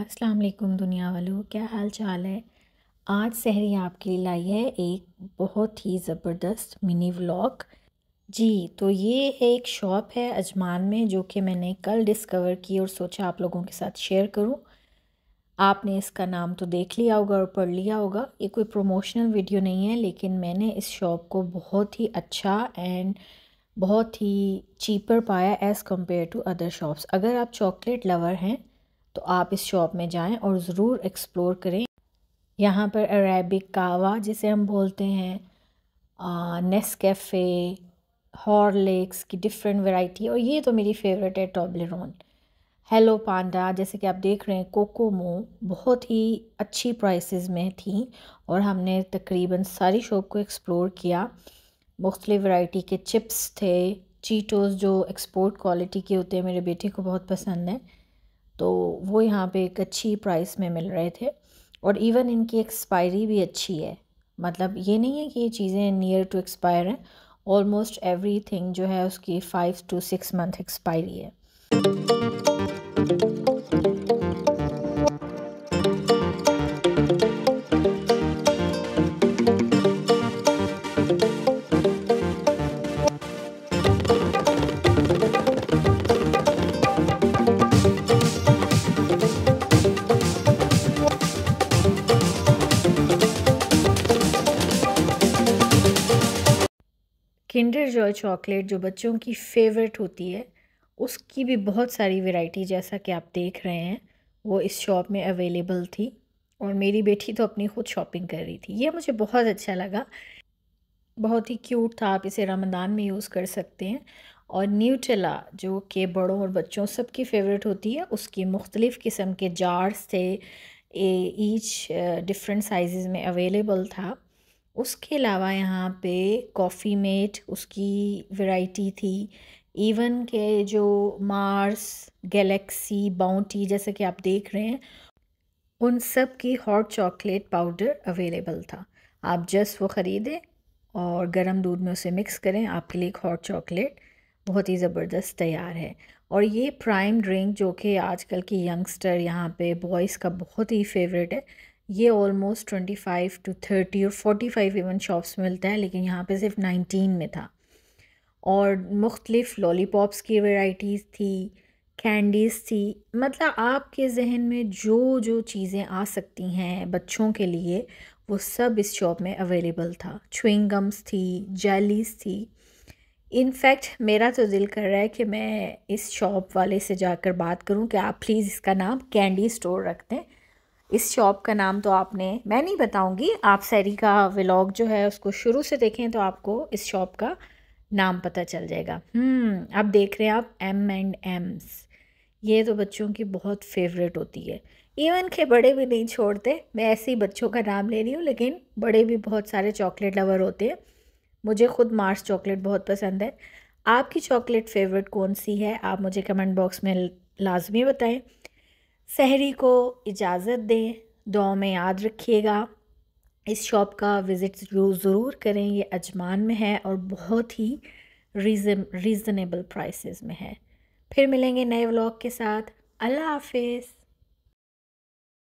अस्सलाम वालेकुम दुनिया वालों क्या हाल चाल है आज सहरी आपके लिए लाई है एक बहुत ही ज़बरदस्त मिनी व्लॉग जी तो ये है एक शॉप है अजमान में जो कि मैंने कल डिस्कवर की और सोचा आप लोगों के साथ शेयर करूं आपने इसका नाम तो देख लिया होगा और पढ़ लिया होगा ये कोई प्रोमोशनल वीडियो नहीं है लेकिन मैंने इस शॉप को बहुत ही अच्छा एंड बहुत ही चीपर पाया as compared to other shops अगर आप चॉकलेट लवर हैं तो आप इस शॉप में जाएं और ज़रूर एक्सप्लोर करें यहाँ पर अरेबिक कावा जिसे हम बोलते हैं नेस कैफ़े हॉर्लिक्स की डिफरेंट वैरायटी और ये तो मेरी फेवरेट है टॉबलेरोन हेलो पांडा जैसे कि आप देख रहे हैं कोकोमो बहुत ही अच्छी प्राइसेस में थी और हमने तकरीबन सारी शॉप को एक्सप्लोर किया मुख्तलि वैरायटी के चिप्स थे चीटोज़ जो एक्सपोर्ट क्वालिटी के होते हैं मेरे बेटे को बहुत पसंद है तो वो यहाँ पे एक अच्छी प्राइस में मिल रहे थे और इवन इनकी एक्सपायरी भी अच्छी है मतलब ये नहीं है कि ये चीज़ें नियर टू एक्सपायर हैं ऑलमोस्ट एवरी थिंग जो है उसकी five to six month expiry है किंडर जॉय चॉकलेट जो बच्चों की फेवरेट होती है उसकी भी बहुत सारी वैरायटी जैसा कि आप देख रहे हैं वो इस शॉप में अवेलेबल थी और मेरी बेटी तो अपनी खुद शॉपिंग कर रही थी ये मुझे बहुत अच्छा लगा बहुत ही क्यूट था आप इसे रमदान में यूज़ कर सकते हैं और न्यूटेला जो कि बड़ों और बच्चों सबकी फेवरेट होती है उसकी मुख्तलिफ़ किस्म के जार्स थे ईच डिफरेंट साइज़ में अवेलेबल था उसके अलावा यहाँ पे कॉफ़ी मेट उसकी वैरायटी थी इवन के जो मार्स गैलेक्सी बाउंटी जैसे कि आप देख रहे हैं उन सब की हॉट चॉकलेट पाउडर अवेलेबल था आप जस्ट वो ख़रीदें और गर्म दूध में उसे मिक्स करें आपके लिए एक हॉट चॉकलेट बहुत ही ज़बरदस्त तैयार है और ये प्राइम ड्रिंक जो कि आजकल की यंगस्टर यहाँ पे बॉयज़ का बहुत ही फेवरेट है ये almost twenty five to thirty और फोर्टी फाइव इवन शॉप्स में मिलता है लेकिन यहाँ पे सिर्फ नाइनटीन में था और मुख्तलिफ़ लॉलीपॉप्स की वैराइटीज़ थी कैंडीज़ थी मतलब आपके जहन में जो जो चीज़ें आ सकती हैं बच्चों के लिए वो सब इस शॉप में अवेलेबल था चुइंगम्स थी जेलीस थी इनफैक्ट मेरा तो दिल कर रहा है कि मैं इस शॉप वाले से जाकर बात करूं कि आप प्लीज़ इसका नाम कैंडी स्टोर रख दें इस शॉप का नाम तो आपने मैं नहीं बताऊंगी आप सैरी का व्लॉग जो है उसको शुरू से देखें तो आपको इस शॉप का नाम पता चल जाएगा हम्म, अब देख रहे हैं आप एम एंड एम्स ये तो बच्चों की बहुत फेवरेट होती है इवन के बड़े भी नहीं छोड़ते मैं ऐसे ही बच्चों का नाम ले रही हूँ लेकिन बड़े भी बहुत सारे चॉकलेट लवर होते हैं मुझे खुद मार्स चॉकलेट बहुत पसंद है आपकी चॉकलेट फेवरेट कौन सी है आप मुझे कमेंट बॉक्स में लाजमी बताएं सहरी को इजाज़त दें दुआ में याद रखिएगा इस शॉप का विज़िट ज़रूर करें ये अजमान में है और बहुत ही रीज़न रीज़नेबल प्राइसेस में है फिर मिलेंगे नए व्लॉग के साथ अल्लाह हाफिज़